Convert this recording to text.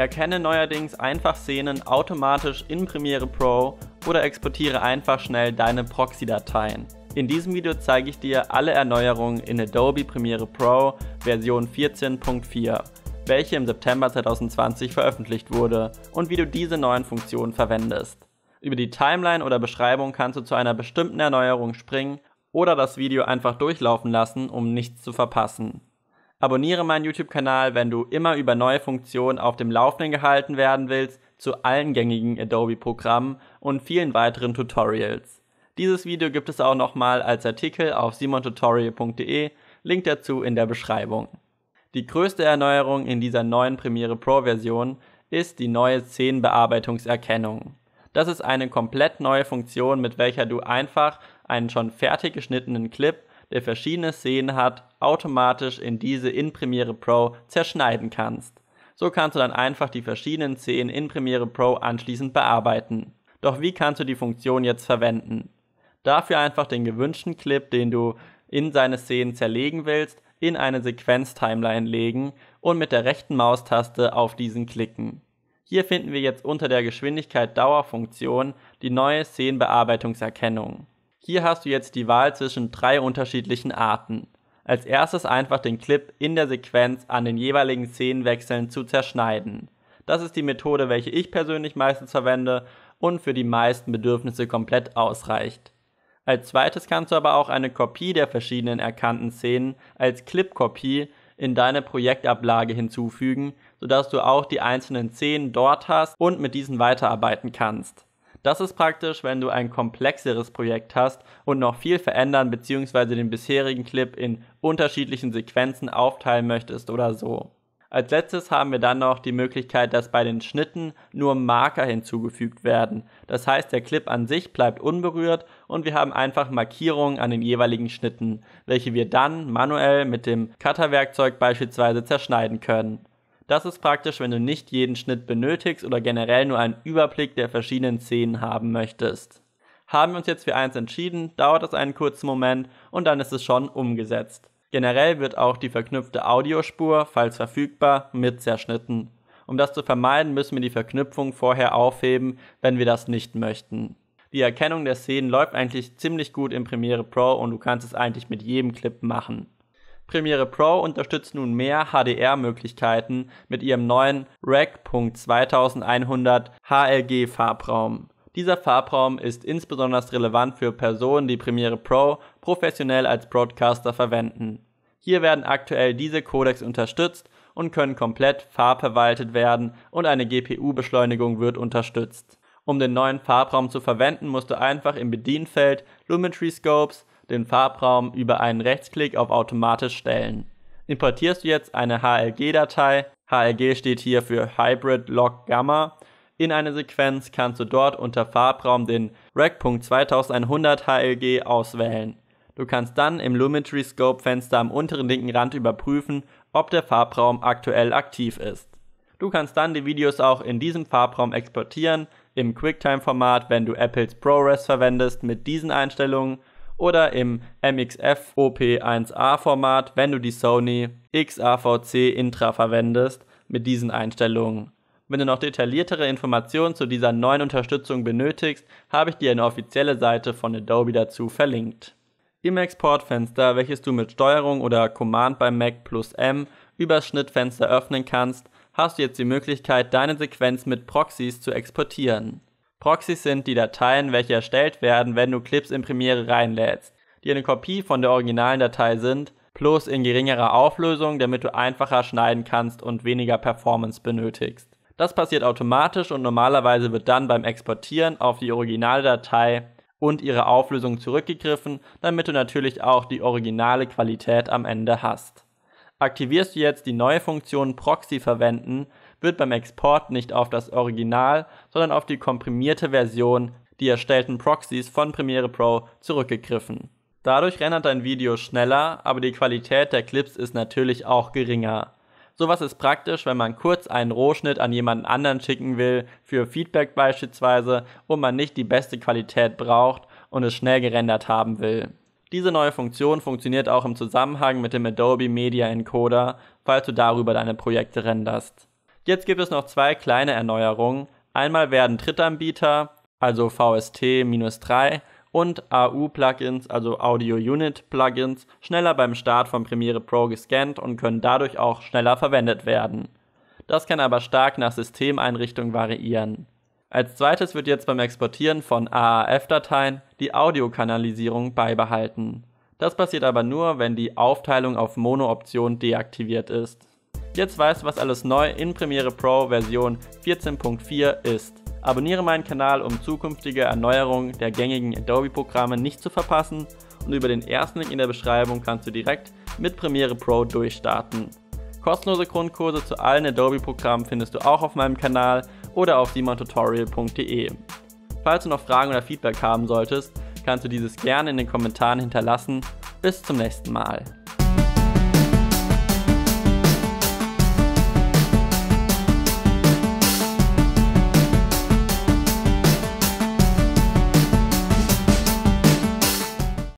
Erkenne neuerdings einfach Szenen automatisch in Premiere Pro oder exportiere einfach schnell deine Proxy-Dateien. In diesem Video zeige ich dir alle Erneuerungen in Adobe Premiere Pro Version 14.4, welche im September 2020 veröffentlicht wurde und wie du diese neuen Funktionen verwendest. Über die Timeline oder Beschreibung kannst du zu einer bestimmten Erneuerung springen oder das Video einfach durchlaufen lassen, um nichts zu verpassen. Abonniere meinen YouTube-Kanal, wenn du immer über neue Funktionen auf dem Laufenden gehalten werden willst zu allen gängigen Adobe-Programmen und vielen weiteren Tutorials. Dieses Video gibt es auch nochmal als Artikel auf simontutorial.de, Link dazu in der Beschreibung. Die größte Erneuerung in dieser neuen Premiere Pro-Version ist die neue Szenenbearbeitungserkennung. Das ist eine komplett neue Funktion, mit welcher du einfach einen schon fertig geschnittenen Clip der verschiedene Szenen hat, automatisch in diese in Premiere Pro zerschneiden kannst. So kannst du dann einfach die verschiedenen Szenen in Premiere Pro anschließend bearbeiten. Doch wie kannst du die Funktion jetzt verwenden? Dafür einfach den gewünschten Clip, den du in seine Szenen zerlegen willst, in eine Sequenz-Timeline legen und mit der rechten Maustaste auf diesen klicken. Hier finden wir jetzt unter der Geschwindigkeit Dauer Funktion die neue Szenenbearbeitungserkennung. Hier hast du jetzt die Wahl zwischen drei unterschiedlichen Arten. Als erstes einfach den Clip in der Sequenz an den jeweiligen Szenenwechseln zu zerschneiden. Das ist die Methode, welche ich persönlich meistens verwende und für die meisten Bedürfnisse komplett ausreicht. Als zweites kannst du aber auch eine Kopie der verschiedenen erkannten Szenen als Clip-Kopie in deine Projektablage hinzufügen, sodass du auch die einzelnen Szenen dort hast und mit diesen weiterarbeiten kannst. Das ist praktisch, wenn du ein komplexeres Projekt hast und noch viel verändern bzw. den bisherigen Clip in unterschiedlichen Sequenzen aufteilen möchtest oder so. Als letztes haben wir dann noch die Möglichkeit, dass bei den Schnitten nur Marker hinzugefügt werden. Das heißt, der Clip an sich bleibt unberührt und wir haben einfach Markierungen an den jeweiligen Schnitten, welche wir dann manuell mit dem Cutter-Werkzeug beispielsweise zerschneiden können. Das ist praktisch, wenn du nicht jeden Schnitt benötigst oder generell nur einen Überblick der verschiedenen Szenen haben möchtest. Haben wir uns jetzt für eins entschieden, dauert es einen kurzen Moment und dann ist es schon umgesetzt. Generell wird auch die verknüpfte Audiospur, falls verfügbar, mit zerschnitten. Um das zu vermeiden, müssen wir die Verknüpfung vorher aufheben, wenn wir das nicht möchten. Die Erkennung der Szenen läuft eigentlich ziemlich gut in Premiere Pro und du kannst es eigentlich mit jedem Clip machen. Premiere Pro unterstützt nun mehr HDR-Möglichkeiten mit ihrem neuen REC.2100 HLG-Farbraum. Dieser Farbraum ist insbesondere relevant für Personen, die Premiere Pro professionell als Broadcaster verwenden. Hier werden aktuell diese Codecs unterstützt und können komplett farbverwaltet werden und eine GPU-Beschleunigung wird unterstützt. Um den neuen Farbraum zu verwenden, musst du einfach im Bedienfeld Lumetri Scopes den Farbraum über einen Rechtsklick auf Automatisch stellen. Importierst du jetzt eine HLG-Datei, HLG steht hier für Hybrid Log Gamma, in eine Sequenz kannst du dort unter Farbraum den Rec.2100 HLG auswählen. Du kannst dann im Lumetri Scope Fenster am unteren linken Rand überprüfen, ob der Farbraum aktuell aktiv ist. Du kannst dann die Videos auch in diesem Farbraum exportieren, im QuickTime-Format, wenn du Apples ProRes verwendest, mit diesen Einstellungen oder im MXF OP1A Format, wenn du die Sony XAVC Intra verwendest mit diesen Einstellungen. Wenn du noch detailliertere Informationen zu dieser neuen Unterstützung benötigst, habe ich dir eine offizielle Seite von Adobe dazu verlinkt. Im Exportfenster, welches du mit Steuerung oder Command bei Mac plus M übers Schnittfenster öffnen kannst, hast du jetzt die Möglichkeit, deine Sequenz mit Proxys zu exportieren. Proxys sind die Dateien, welche erstellt werden, wenn du Clips in Premiere reinlädst, die eine Kopie von der originalen Datei sind, plus in geringerer Auflösung, damit du einfacher schneiden kannst und weniger Performance benötigst. Das passiert automatisch und normalerweise wird dann beim Exportieren auf die originale Datei und ihre Auflösung zurückgegriffen, damit du natürlich auch die originale Qualität am Ende hast. Aktivierst du jetzt die neue Funktion Proxy verwenden, wird beim Export nicht auf das Original, sondern auf die komprimierte Version, die erstellten Proxys von Premiere Pro, zurückgegriffen. Dadurch rendert dein Video schneller, aber die Qualität der Clips ist natürlich auch geringer. Sowas ist praktisch, wenn man kurz einen Rohschnitt an jemanden anderen schicken will, für Feedback beispielsweise, wo man nicht die beste Qualität braucht und es schnell gerendert haben will. Diese neue Funktion funktioniert auch im Zusammenhang mit dem Adobe Media Encoder, falls du darüber deine Projekte renderst. Jetzt gibt es noch zwei kleine Erneuerungen. Einmal werden Drittanbieter, also VST-3 und AU-Plugins, also Audio Unit-Plugins, schneller beim Start von Premiere Pro gescannt und können dadurch auch schneller verwendet werden. Das kann aber stark nach Systemeinrichtung variieren. Als zweites wird jetzt beim Exportieren von AAF-Dateien die Audiokanalisierung beibehalten. Das passiert aber nur, wenn die Aufteilung auf Mono-Option deaktiviert ist. Jetzt weißt du, was alles neu in Premiere Pro Version 14.4 ist. Abonniere meinen Kanal, um zukünftige Erneuerungen der gängigen Adobe-Programme nicht zu verpassen und über den ersten Link in der Beschreibung kannst du direkt mit Premiere Pro durchstarten. Kostenlose Grundkurse zu allen Adobe-Programmen findest du auch auf meinem Kanal oder auf simontutorial.de. Falls du noch Fragen oder Feedback haben solltest, kannst du dieses gerne in den Kommentaren hinterlassen. Bis zum nächsten Mal.